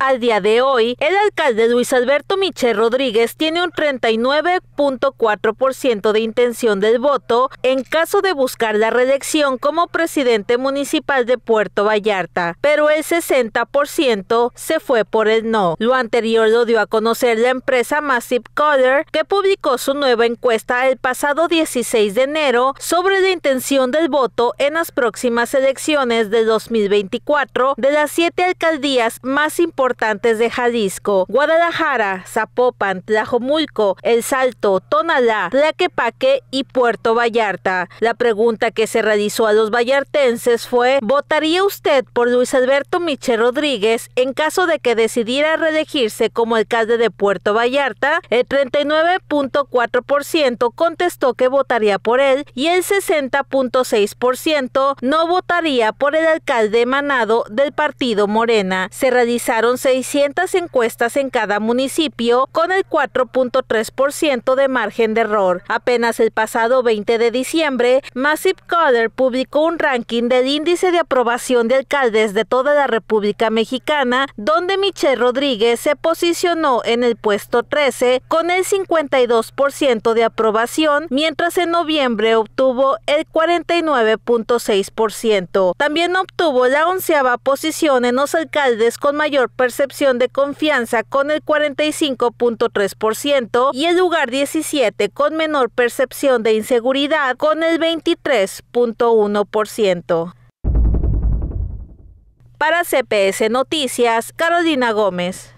Al día de hoy, el alcalde Luis Alberto Michel Rodríguez tiene un 39.4% de intención del voto en caso de buscar la reelección como presidente municipal de Puerto Vallarta, pero el 60% se fue por el no. Lo anterior lo dio a conocer la empresa Massive Color, que publicó su nueva encuesta el pasado 16 de enero sobre la intención del voto en las próximas elecciones de 2024 de las siete alcaldías más importantes de Jalisco, Guadalajara, Zapopan, Tlajomulco, El Salto, Tonalá, Tlaquepaque y Puerto Vallarta. La pregunta que se realizó a los vallartenses fue, ¿votaría usted por Luis Alberto Michel Rodríguez en caso de que decidiera reelegirse como alcalde de Puerto Vallarta? El 39.4% contestó que votaría por él y el 60.6% no votaría por el alcalde emanado del partido Morena. Se realizaron 600 encuestas en cada municipio con el 4.3% de margen de error. Apenas el pasado 20 de diciembre, Massive Color publicó un ranking del índice de aprobación de alcaldes de toda la República Mexicana, donde Michelle Rodríguez se posicionó en el puesto 13 con el 52% de aprobación, mientras en noviembre obtuvo el 49.6%. También obtuvo la onceava posición en los alcaldes con mayor percepción de confianza con el 45.3% y el lugar 17 con menor percepción de inseguridad con el 23.1%. Para CPS Noticias, Carolina Gómez.